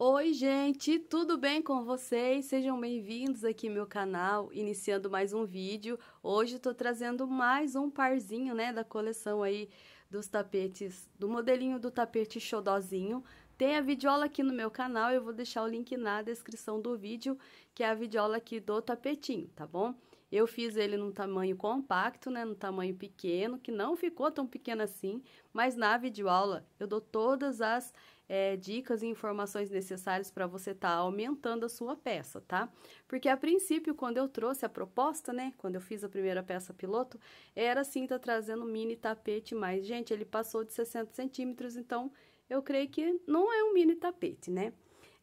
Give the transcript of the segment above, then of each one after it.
Oi, gente, tudo bem com vocês? Sejam bem-vindos aqui no meu canal, iniciando mais um vídeo. Hoje estou trazendo mais um parzinho, né, da coleção aí dos tapetes, do modelinho do tapete xodozinho. Tem a videoaula aqui no meu canal, eu vou deixar o link na descrição do vídeo, que é a videoaula aqui do tapetinho, tá bom? Eu fiz ele num tamanho compacto, né, num tamanho pequeno, que não ficou tão pequeno assim, mas na videoaula eu dou todas as é, dicas e informações necessárias para você estar tá aumentando a sua peça, tá? Porque a princípio, quando eu trouxe a proposta, né, quando eu fiz a primeira peça piloto, era assim, tá trazendo mini tapete, mas, gente, ele passou de 60 centímetros, então eu creio que não é um mini tapete, né?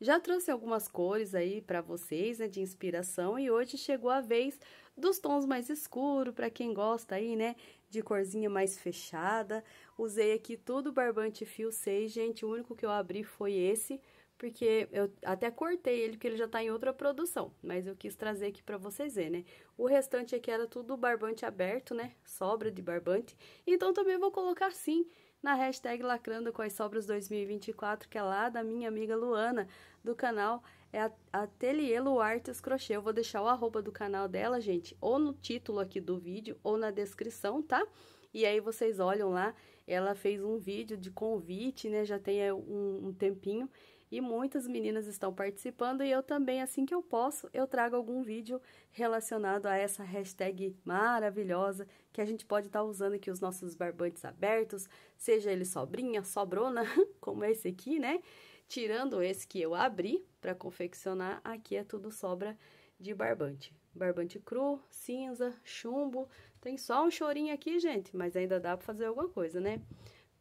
Já trouxe algumas cores aí para vocês, né, de inspiração, e hoje chegou a vez dos tons mais escuros, para quem gosta aí, né, de corzinha mais fechada. Usei aqui todo barbante fio 6, gente, o único que eu abri foi esse, porque eu até cortei ele, porque ele já tá em outra produção, mas eu quis trazer aqui pra vocês verem, né? O restante aqui era tudo barbante aberto, né? Sobra de barbante. Então, também vou colocar assim na hashtag Lacrando com as Sobras 2024, que é lá da minha amiga Luana, do canal é a Ateliê Luartes Crochê. Eu vou deixar o arroba do canal dela, gente, ou no título aqui do vídeo, ou na descrição, tá? E aí vocês olham lá, ela fez um vídeo de convite, né, já tem é, um, um tempinho, e muitas meninas estão participando e eu também, assim que eu posso, eu trago algum vídeo relacionado a essa hashtag maravilhosa que a gente pode estar tá usando aqui os nossos barbantes abertos, seja ele sobrinha, sobrona, como esse aqui, né? Tirando esse que eu abri, para confeccionar, aqui é tudo sobra de barbante. Barbante cru, cinza, chumbo, tem só um chorinho aqui, gente, mas ainda dá para fazer alguma coisa, né?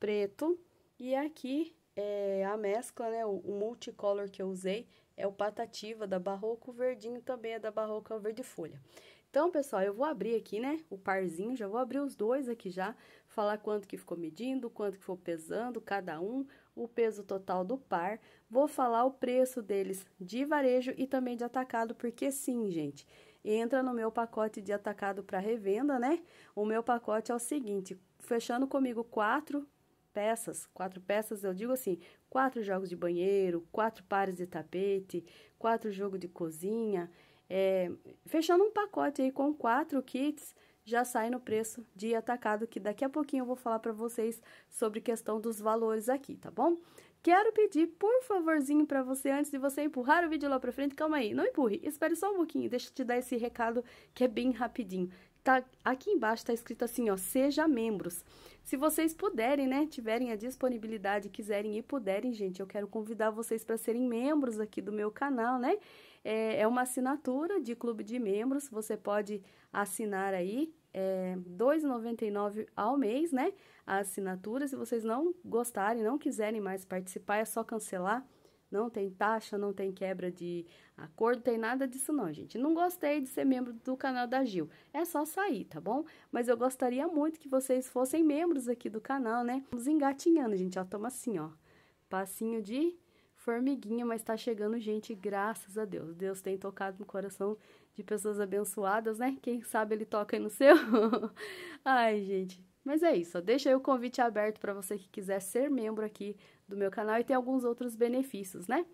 Preto, e aqui é a mescla, né, o, multicolor que eu usei é o patativa da Barroco, o verdinho também é da Barroco, é o verde folha. Então, pessoal, eu vou abrir aqui, né, o parzinho, já vou abrir os dois aqui já, falar quanto que ficou medindo, quanto que foi pesando cada um, o peso total do par, vou falar o preço deles de varejo e também de atacado, porque sim, gente, entra no meu pacote de atacado para revenda, né? O meu pacote é o seguinte, fechando comigo quatro peças, quatro peças, eu digo assim, quatro jogos de banheiro, quatro pares de tapete, quatro jogos de cozinha, é, fechando um pacote aí com quatro kits, já sai no preço de atacado, que daqui a pouquinho eu vou falar para vocês sobre questão dos valores aqui, tá bom? Quero pedir, por favorzinho, para você, antes de você empurrar o vídeo lá para frente, calma aí, não empurre, espere só um pouquinho, deixa eu te dar esse recado que é bem rapidinho. Tá, aqui embaixo tá escrito assim, ó, seja membros. Se vocês puderem, né, tiverem a disponibilidade, quiserem e puderem, gente, eu quero convidar vocês para serem membros aqui do meu canal, né? É, é uma assinatura de clube de membros, você pode assinar aí é, 2,99 ao mês, né? A assinatura. Se vocês não gostarem, não quiserem mais participar, é só cancelar. Não tem taxa, não tem quebra de acordo, tem nada disso não, gente. Não gostei de ser membro do canal da Gil. É só sair, tá bom? Mas eu gostaria muito que vocês fossem membros aqui do canal, né? Nos engatinhando, gente. Ó, toma assim, ó. Passinho de formiguinha, mas está chegando gente, graças a Deus. Deus tem tocado no coração de pessoas abençoadas, né? Quem sabe ele toca aí no seu. Ai, gente. Mas é isso, deixa aí o convite aberto para você que quiser ser membro aqui do meu canal e tem alguns outros benefícios, né?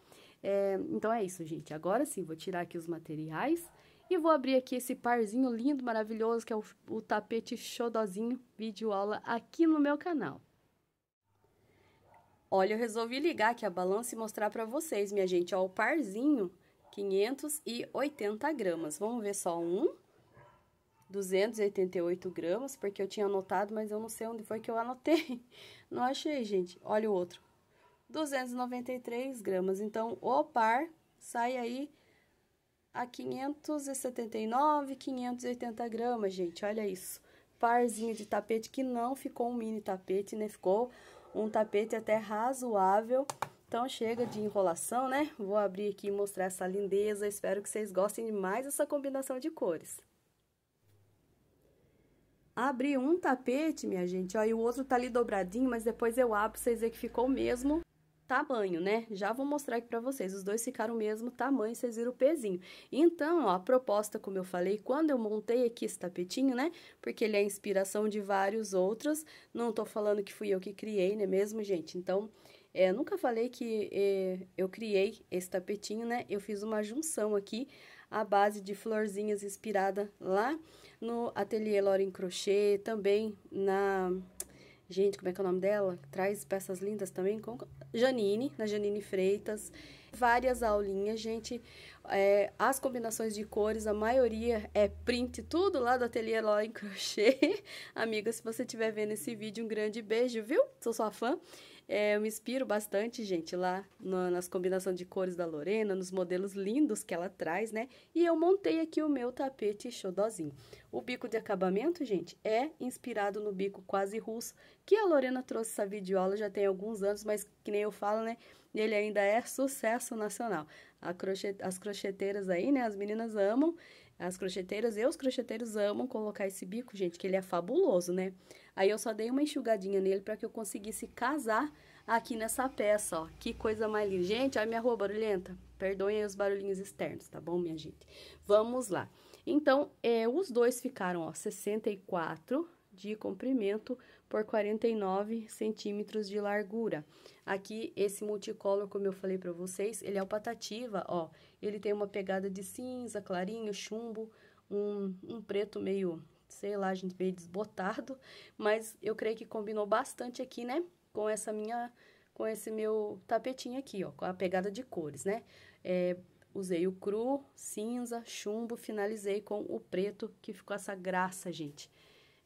É, então é isso, gente. Agora sim, vou tirar aqui os materiais e vou abrir aqui esse parzinho lindo, maravilhoso, que é o, o tapete xodozinho, vídeo aula aqui no meu canal. Olha, eu resolvi ligar aqui a balança e mostrar para vocês, minha gente, ó, o parzinho, 580 gramas. Vamos ver só um, 288 gramas, porque eu tinha anotado, mas eu não sei onde foi que eu anotei. Não achei, gente. Olha o outro, 293 gramas. Então, o par sai aí a 579, 580 gramas, gente. Olha isso. Parzinho de tapete que não ficou um mini tapete, né? Ficou um tapete até razoável. Então, chega de enrolação, né? Vou abrir aqui e mostrar essa lindeza. Espero que vocês gostem demais dessa combinação de cores. Abri um tapete, minha gente, ó, e o outro tá ali dobradinho, mas depois eu abro pra vocês verem que ficou o mesmo tamanho, né? Já vou mostrar aqui para vocês, os dois ficaram o mesmo tamanho, vocês viram o pezinho. Então, ó, a proposta, como eu falei, quando eu montei aqui esse tapetinho, né? Porque ele é inspiração de vários outros, não tô falando que fui eu que criei, né mesmo, gente? Então, é, nunca falei que é, eu criei esse tapetinho, né? Eu fiz uma junção aqui à base de florzinhas inspirada lá no ateliê Loren Crochê, também na Gente, como é que é o nome dela? Traz peças lindas também. Com... Janine, na né, Janine Freitas. Várias aulinhas, gente. É, as combinações de cores, a maioria é print, tudo lá do Ateliê Ló em Crochê. Amiga, se você estiver vendo esse vídeo, um grande beijo, viu? Sou sua fã. É, eu me inspiro bastante, gente, lá no, nas combinações de cores da Lorena, nos modelos lindos que ela traz, né? E eu montei aqui o meu tapete xodozinho. O bico de acabamento, gente, é inspirado no bico quase russo, que a Lorena trouxe essa videoaula já tem alguns anos, mas que nem eu falo, né? Ele ainda é sucesso nacional. Crochet, as crocheteiras aí, né? As meninas amam, as crocheteiras e os crocheteiros amam colocar esse bico, gente, que ele é fabuloso, né? Aí eu só dei uma enxugadinha nele para que eu conseguisse casar aqui nessa peça, ó. Que coisa mais linda. Gente, olha minha rua barulhenta. Perdoem os barulhinhos externos, tá bom, minha gente? Vamos lá. Então, é, os dois ficaram, ó, 64 de comprimento por 49 centímetros de largura. Aqui, esse multicolor, como eu falei pra vocês, ele é o patativa, ó. Ele tem uma pegada de cinza, clarinho, chumbo, um, um preto meio sei lá, a gente veio desbotado, mas eu creio que combinou bastante aqui, né? Com essa minha, com esse meu tapetinho aqui, ó, com a pegada de cores, né? É, usei o cru, cinza, chumbo, finalizei com o preto, que ficou essa graça, gente.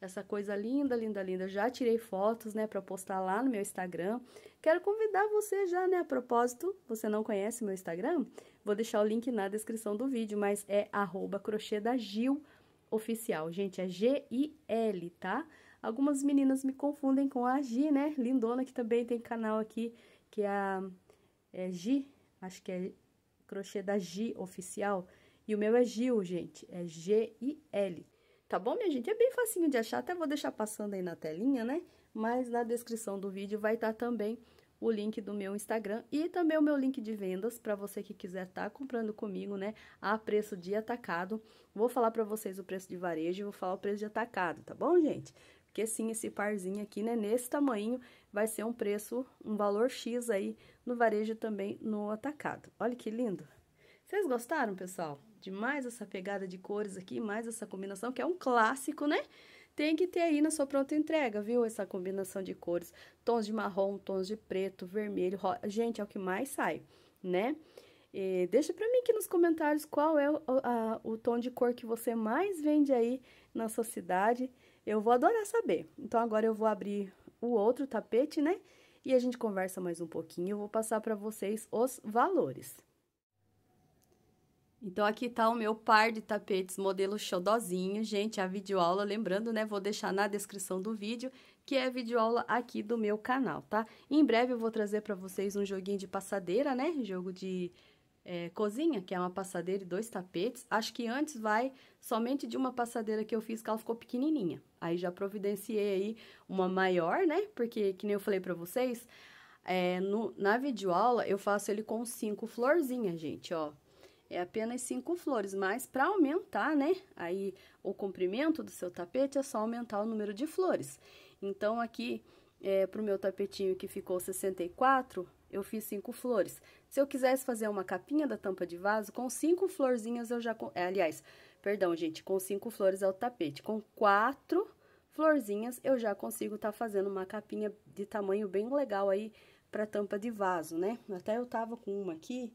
Essa coisa linda, linda, linda. Já tirei fotos, né, para postar lá no meu Instagram. Quero convidar você já, né, a propósito, você não conhece meu Instagram? Vou deixar o link na descrição do vídeo, mas é arroba crochê da Gil, oficial. Gente, é G-I-L, tá? Algumas meninas me confundem com a G, né? Lindona, que também tem canal aqui, que é a é G, acho que é crochê da G oficial. E o meu é Gil, gente, é G-I-L. Tá bom, minha gente? É bem facinho de achar, até vou deixar passando aí na telinha, né? Mas na descrição do vídeo vai estar tá também o link do meu Instagram e também o meu link de vendas para você que quiser estar tá comprando comigo, né, a preço de atacado. Vou falar para vocês o preço de varejo e vou falar o preço de atacado, tá bom, gente? Porque sim, esse parzinho aqui, né, nesse tamanho, vai ser um preço, um valor X aí no varejo também no atacado. Olha que lindo! Vocês gostaram, pessoal? De mais essa pegada de cores aqui, mais essa combinação, que é um clássico, né? tem que ter aí na sua pronta entrega, viu? Essa combinação de cores, tons de marrom, tons de preto, vermelho, ro... gente, é o que mais sai, né? E deixa para mim aqui nos comentários qual é o, a, o tom de cor que você mais vende aí na sua cidade. Eu vou adorar saber. Então, agora eu vou abrir o outro tapete, né? E a gente conversa mais um pouquinho. Eu vou passar para vocês os valores. Então, aqui está o meu par de tapetes modelo xodozinho. Gente, a videoaula, lembrando, né? Vou deixar na descrição do vídeo, que é a videoaula aqui do meu canal, tá? Em breve eu vou trazer para vocês um joguinho de passadeira, né? Jogo de é, cozinha, que é uma passadeira e dois tapetes. Acho que antes vai somente de uma passadeira que eu fiz, que ela ficou pequenininha. Aí, já providenciei aí uma maior, né? Porque, que nem eu falei para vocês... É, no, na videoaula, eu faço ele com cinco florzinhas, gente, ó é apenas cinco flores, mas para aumentar, né, aí o comprimento do seu tapete é só aumentar o número de flores. Então, aqui, é, para o meu tapetinho que ficou 64, eu fiz cinco flores. Se eu quisesse fazer uma capinha da tampa de vaso, com cinco florzinhas eu já... É, aliás, perdão, gente, com cinco flores é o tapete. Com quatro florzinhas eu já consigo estar tá fazendo uma capinha de tamanho bem legal aí para tampa de vaso, né? Até eu tava com uma aqui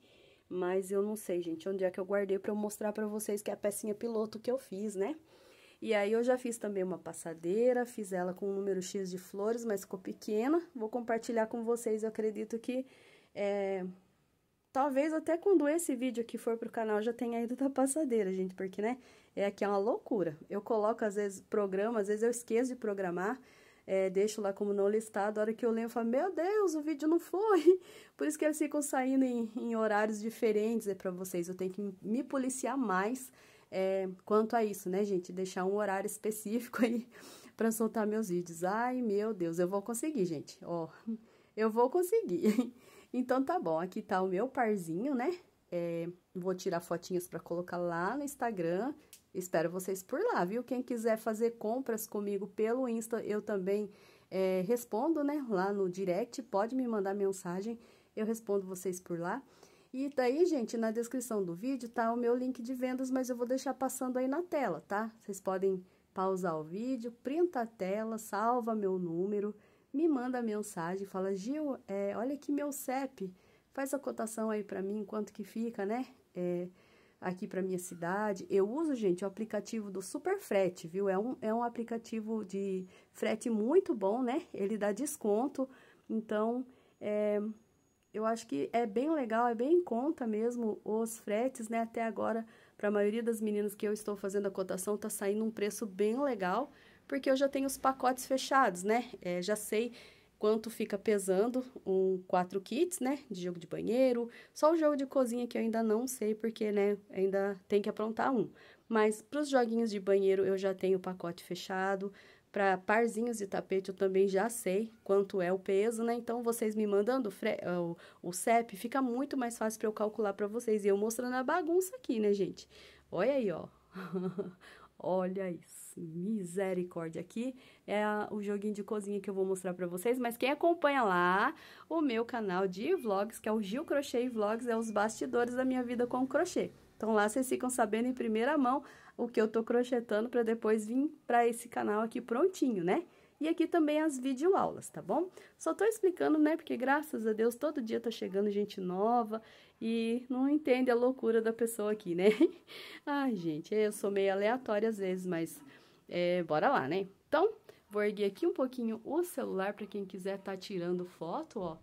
mas eu não sei, gente, onde é que eu guardei para eu mostrar para vocês que é a pecinha piloto que eu fiz, né? E aí, eu já fiz também uma passadeira, fiz ela com um número X de flores, mas ficou pequena. Vou compartilhar com vocês, eu acredito que... É, talvez até quando esse vídeo aqui for pro canal já tenha ido da passadeira, gente, porque, né, é aqui é uma loucura. Eu coloco, às vezes, programa, às vezes eu esqueço de programar, é, deixo lá como não listado. A hora que eu lembro, eu falo, meu Deus, o vídeo não foi. Por isso que eles ficam saindo em, em horários diferentes é para vocês. Eu tenho que me policiar mais é, quanto a isso, né, gente? Deixar um horário específico aí para soltar meus vídeos. Ai, meu Deus, eu vou conseguir, gente. Ó, eu vou conseguir. Então, tá bom. Aqui tá o meu parzinho, né? É, vou tirar fotinhas para colocar lá no Instagram. Espero vocês por lá, viu? Quem quiser fazer compras comigo pelo Insta, eu também é, respondo, né? Lá no direct, pode me mandar mensagem, eu respondo vocês por lá. E daí, gente, na descrição do vídeo tá o meu link de vendas, mas eu vou deixar passando aí na tela, tá? Vocês podem pausar o vídeo, printa a tela, salva meu número, me manda mensagem, fala, Gil, é, olha aqui meu CEP, faz a cotação aí para mim, quanto que fica, né? É, aqui para minha cidade. Eu uso, gente, o aplicativo do Super Frete, viu? É um, é um aplicativo de frete muito bom, né? Ele dá desconto, então é, eu acho que é bem legal, é bem em conta mesmo os fretes, né? Até agora, para a maioria das meninas que eu estou fazendo a cotação, tá saindo um preço bem legal, porque eu já tenho os pacotes fechados, né? É, já sei quanto fica pesando um quatro kits, né, de jogo de banheiro, só o jogo de cozinha que eu ainda não sei porque, né, ainda tem que aprontar um. Mas para os joguinhos de banheiro eu já tenho o pacote fechado. Para parzinhos de tapete eu também já sei quanto é o peso, né? Então vocês me mandando o, eh, o, o CEP fica muito mais fácil para eu calcular para vocês e eu mostrando a bagunça aqui, né, gente? Olha aí, ó. Olha isso, misericórdia. Aqui é a, o joguinho de cozinha que eu vou mostrar para vocês, mas quem acompanha lá o meu canal de vlogs, que é o Gil Crochê Vlogs, é os bastidores da minha vida com crochê. Então, lá vocês ficam sabendo em primeira mão o que eu tô crochetando para depois vir para esse canal aqui prontinho, né? e aqui também as videoaulas, tá bom? Só tô explicando, né, porque graças a Deus todo dia tá chegando gente nova e não entende a loucura da pessoa aqui, né? Ai, gente, eu sou meio aleatória às vezes, mas é, bora lá, né? Então, vou erguer aqui um pouquinho o celular para quem quiser tá tirando foto, ó.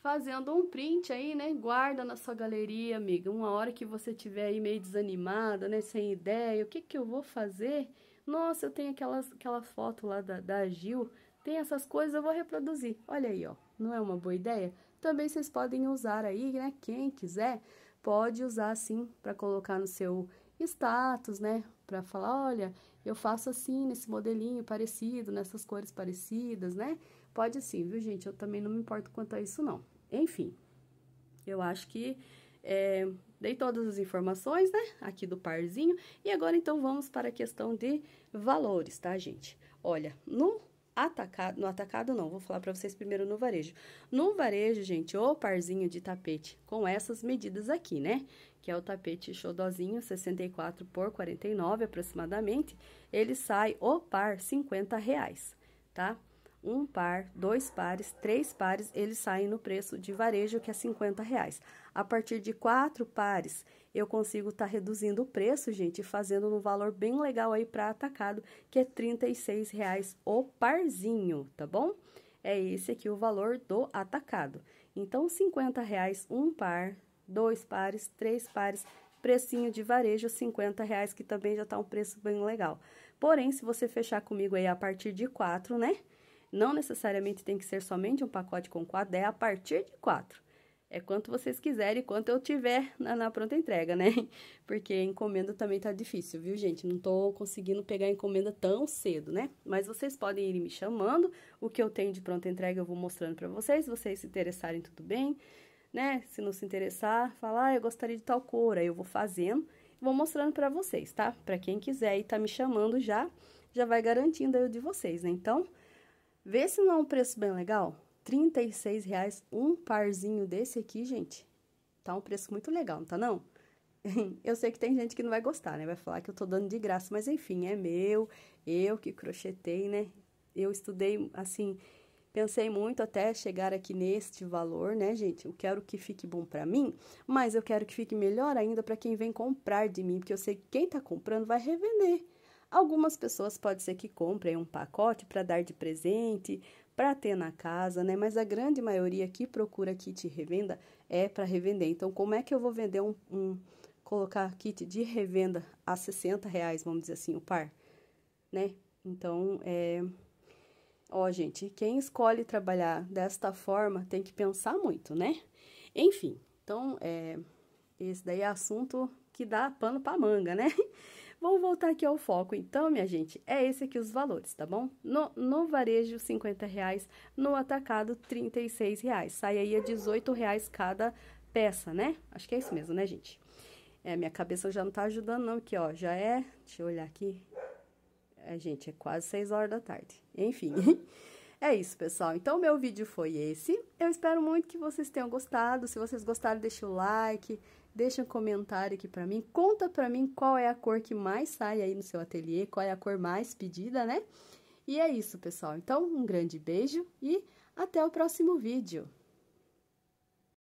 Fazendo um print aí, né? Guarda na sua galeria, amiga. Uma hora que você tiver aí meio desanimada, né? Sem ideia, o que que eu vou fazer? Nossa, eu tenho aquelas, aquela foto lá da, da Gil, tem essas coisas, eu vou reproduzir. Olha aí, ó, não é uma boa ideia? Também vocês podem usar aí, né? Quem quiser pode usar assim para colocar no seu status, né? Para falar, olha, eu faço assim nesse modelinho parecido, nessas cores parecidas, né? Pode sim, viu, gente? Eu também não me importo quanto a isso, não. Enfim, eu acho que é, Dei todas as informações, né, aqui do parzinho. E agora, então, vamos para a questão de valores, tá, gente? Olha, no atacado, no atacado não, vou falar para vocês primeiro no varejo. No varejo, gente, o parzinho de tapete com essas medidas aqui, né? Que é o tapete xodozinho, 64 por 49 aproximadamente, ele sai o par 50 reais, tá? Um par, dois pares, três pares, eles saem no preço de varejo que é 50 reais. A partir de quatro pares, eu consigo estar tá reduzindo o preço, gente, fazendo um valor bem legal aí para atacado, que é R$ reais o parzinho, tá bom? É esse aqui o valor do atacado. Então, R$ reais um par, dois pares, três pares, precinho de varejo, 50 reais, que também já tá um preço bem legal. Porém, se você fechar comigo aí a partir de quatro, né? Não necessariamente tem que ser somente um pacote com quatro, é a partir de quatro. É quanto vocês quiserem, quanto eu tiver na, na pronta entrega, né? Porque encomenda também tá difícil, viu, gente? Não tô conseguindo pegar encomenda tão cedo, né? Mas vocês podem ir me chamando. O que eu tenho de pronta entrega eu vou mostrando para vocês. Vocês se interessarem, tudo bem, né? Se não se interessar, falar, ah, eu gostaria de tal cor, aí eu vou fazendo. Vou mostrando para vocês, tá? Para quem quiser e tá me chamando já, já vai garantindo aí o de vocês, né? Então, vê se não é um preço bem legal 36 um parzinho desse aqui, gente. Tá um preço muito legal, não tá não? Eu sei que tem gente que não vai gostar, né? Vai falar que eu tô dando de graça, mas enfim, é meu, eu que crochetei, né? Eu estudei, assim, pensei muito até chegar aqui neste valor, né, gente? Eu quero que fique bom para mim, mas eu quero que fique melhor ainda para quem vem comprar de mim, porque eu sei que quem tá comprando vai revender. Algumas pessoas pode ser que comprem um pacote para dar de presente, para ter na casa, né? Mas a grande maioria que procura kit revenda é para revender. Então, como é que eu vou vender um, um colocar kit de revenda a 60 reais, vamos dizer assim, o par, né? Então, é... Ó, gente, quem escolhe trabalhar desta forma tem que pensar muito, né? Enfim, então, é... Esse daí é assunto que dá pano para manga, né? Vamos voltar aqui ao foco, então, minha gente. É esse aqui os valores, tá bom? No, no varejo, 50 reais, no atacado, 36 reais. Sai aí a 18 reais cada peça, né? Acho que é isso mesmo, né, gente? É, minha cabeça já não tá ajudando, não, aqui, ó. Já é. Deixa eu olhar aqui. É, gente, é quase 6 horas da tarde. Enfim. É isso, pessoal. Então, meu vídeo foi esse. Eu espero muito que vocês tenham gostado. Se vocês gostaram, deixa o like, Deixa um comentário aqui para mim. Conta para mim qual é a cor que mais sai aí no seu ateliê, qual é a cor mais pedida, né? E é isso, pessoal. Então, um grande beijo e até o próximo vídeo.